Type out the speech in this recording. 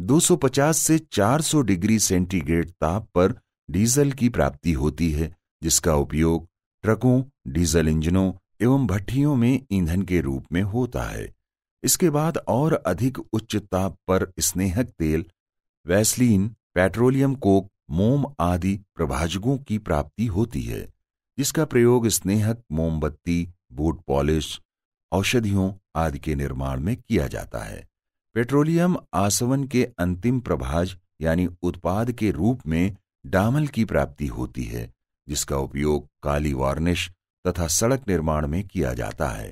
250 से 400 degree centigrade ताप पर डीजल की प्राप्ति होती है जिसका उपयोग ट्रकों डीजल इंजनों एवं भट्टियों में ईंधन के रूप में होता है इसके बाद और अधिक उच्च ताप पर स्नेहक तेल वैसलीन पेट्रोलियम कोक मोम आदि प्रभाजकों की प्राप्ति होती है जिसका प्रयोग स्नेहक मोमबत्ती बूट पॉलिश औषधियों आदि के निर्माण में किया जाता है पेट्रोलियम आसवन के अंतिम प्रभाज यानी उत्पाद के रूप में डामल की प्राप्ति होती है जिसका उपयोग काली वार्निश तथा सड़क निर्माण में किया जाता है